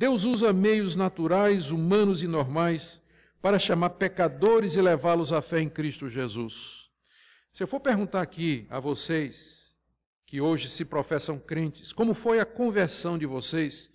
Deus usa meios naturais, humanos e normais para chamar pecadores e levá-los à fé em Cristo Jesus. Se eu for perguntar aqui a vocês que hoje se professam crentes, como foi a conversão de vocês,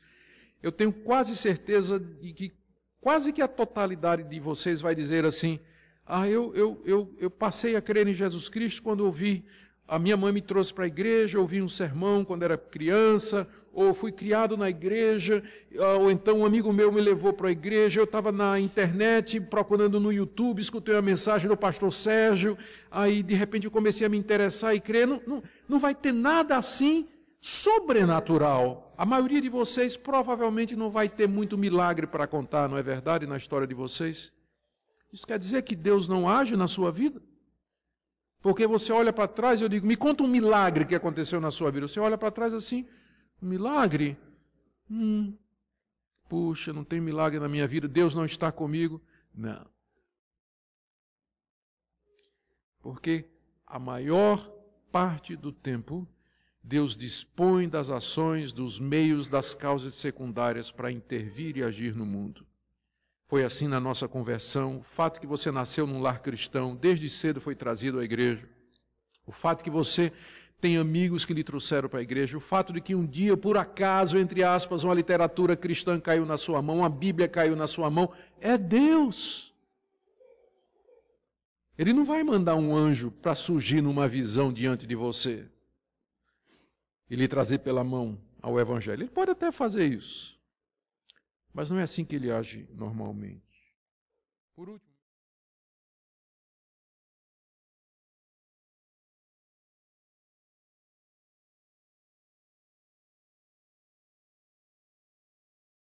eu tenho quase certeza de que quase que a totalidade de vocês vai dizer assim: Ah, eu, eu, eu, eu passei a crer em Jesus Cristo quando ouvi a minha mãe me trouxe para a igreja, ouvi um sermão quando era criança, ou fui criado na igreja, ah, ou então um amigo meu me levou para a igreja, eu estava na internet procurando no YouTube, escutei uma mensagem do pastor Sérgio, aí de repente eu comecei a me interessar e crer. Não, não, não vai ter nada assim sobrenatural. A maioria de vocês provavelmente não vai ter muito milagre para contar, não é verdade, na história de vocês? Isso quer dizer que Deus não age na sua vida? Porque você olha para trás, eu digo, me conta um milagre que aconteceu na sua vida. Você olha para trás assim, milagre? Hum, puxa, não tem milagre na minha vida, Deus não está comigo. Não. Porque a maior parte do tempo, Deus dispõe das ações, dos meios, das causas secundárias para intervir e agir no mundo. Foi assim na nossa conversão. O fato que você nasceu num lar cristão, desde cedo foi trazido à igreja. O fato que você tem amigos que lhe trouxeram para a igreja. O fato de que um dia, por acaso, entre aspas, uma literatura cristã caiu na sua mão, a Bíblia caiu na sua mão, é Deus. Ele não vai mandar um anjo para surgir numa visão diante de você e lhe trazer pela mão ao Evangelho. Ele pode até fazer isso. Mas não é assim que ele age normalmente. Por último,